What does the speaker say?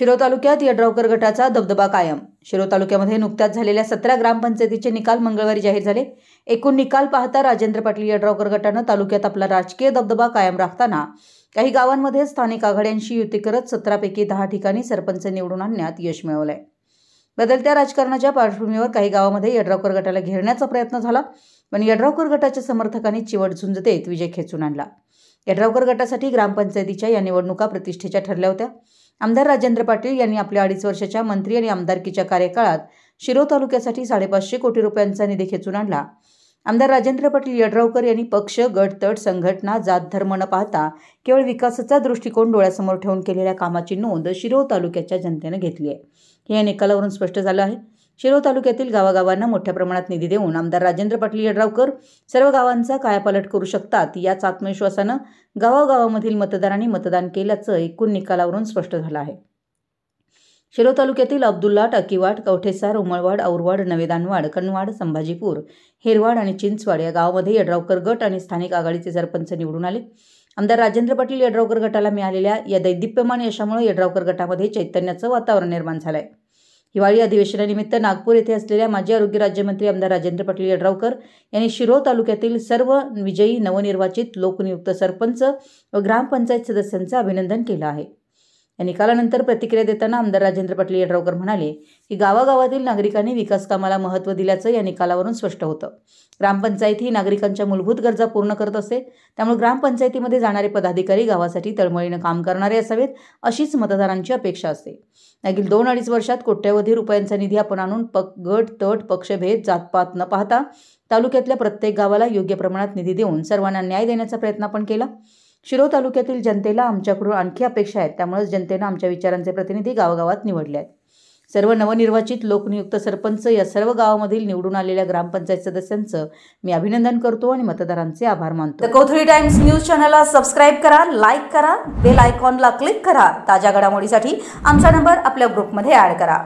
शिरो तालुक्यात यड्रावकर गटाचा दबदबा कायम शिरो तालुक्यामध्ये नुकत्याच झालेल्या सतरा ग्रामपंचायतीचे निकाल मंगळवारी जाहीर झाले एकूण निकाल पाहता राजेंद्र पाटील यड्रावकर गटानं तालुक्यात आपला राजकीय दबदबा कायम राखताना काही गावांमध्ये स्थानिक आघाड्यांशी युती करत सतरापैकी दहा ठिकाणी सरपंच निवडून आणण्यात यश मिळवलंय बदलत्या राजकारणाच्या पार्श्वभूमीवर काही गावांमध्ये यड्रावकर गटाला घेरण्याचा प्रयत्न झाला पण यड्रावकर गटाच्या समर्थकांनी चिवट झुंज देत विजय खेचून आणला यड्रावकर गटासाठी ग्रामपंचायतीच्या या निवडणुका प्रतिष्ठेच्या ठरल्या होत्या आमदार राजेंद्र पाटील यांनी आपल्या अडीच वर्षाच्या मंत्री आणि आमदारकीच्या कार्यकाळात शिरो तालुक्यासाठी साडेपाचशे कोटी रुपयांचा निधी खेचून आणला आमदार राजेंद्र पाटील यड्रावकर यांनी पक्ष गट तट संघटना जात धर्म न पाहता केवळ विकासाचा दृष्टिकोन डोळ्यासमोर ठेवून केलेल्या कामाची नोंद शिरो तालुक्याच्या जनतेनं घेतली आहे हे या निकालावरून स्पष्ट झालं आहे शिरो तालुक्यातील गावागावांना मोठ्या प्रमाणात निधी देऊन आमदार राजेंद्र पाटील यड्रावकर सर्व गावांचा कायापालट करू शकतात याच आत्मविश्वासानं गावागावामधील मतदारांनी मतदान केल्याचं एकूण निकालावरून स्पष्ट झालं आहे शिरो तालुक्यातील अब्दुल्ला टाकीवाड कवठेसार उमळवाड औरवाड नवेदानवाड कणवाड संभाजीपूर हेरवाड आणि चिंचवाड या गावामध्ये यड्रावकर गट आणि स्थानिक आघाडीचे सरपंच निवडून आले आमदार राजेंद्र पाटील यड्रावकर गटाला मिळालेल्या या दैदिप्यमान यशामुळे यड्रावकर गटामध्ये चैतन्याचं वातावरण निर्माण झालं आहे हिवाळी अधिवेशनानिमित्त नागपूर येथे असलेल्या माजी आरोग्य राज्यमंत्री आमदार राजेंद्र पाटील यड्रावकर यांनी शिरो तालुक्यातील सर्व विजयी नवनिर्वाचित लोकनियुक्त सरपंच व ग्रामपंचायत सदस्यांचं अभिनंदन केलं आहे या निकालानंतर प्रतिक्रिया देताना आमदार राजेंद्र पाटील यड्रावकर म्हणाले की गावागावातील नागरिकांनी विकास कामाला महत्त्व दिल्याचं या निकालावरून स्पष्ट होतं ग्रामपंचायत ही नागरिकांच्या मूलभूत गरजा पूर्ण करत असते त्यामुळे ग्रामपंचायतीमध्ये जाणारे पदाधिकारी गावासाठी तळमळीनं काम करणारे असावेत अशीच मतदारांची अपेक्षा असते मागील दोन अडीच वर्षात कोट्यवधी रुपयांचा निधी आपण आणून पक गट तट पक्षभेद जातपात न पाहता तालुक्यातल्या प्रत्येक गावाला योग्य प्रमाणात निधी देऊन सर्वांना न्याय देण्याचा प्रयत्न आपण केला शिरो तालुक्यातील जनतेला आमच्याकडून आणखी अपेक्षा आहेत त्यामुळेच जनतेनं आमच्या विचारांचे प्रतिनिधी गावागावात निवडले आहेत सर्व नवनिर्वाचित लोकनियुक्त सरपंच या सर्व गावामधील निवडून आलेल्या ग्रामपंचायत सदस्यांचं मी अभिनंदन करतो आणि मतदारांचे आभार मानतो कोथळी टाइम्स न्यूज चॅनलला सबस्क्राईब करा लाईक करा बेल आयकॉनला क्लिक करा ताज्या घडामोडीसाठी आमचा नंबर आपल्या ग्रुपमध्ये ॲड करा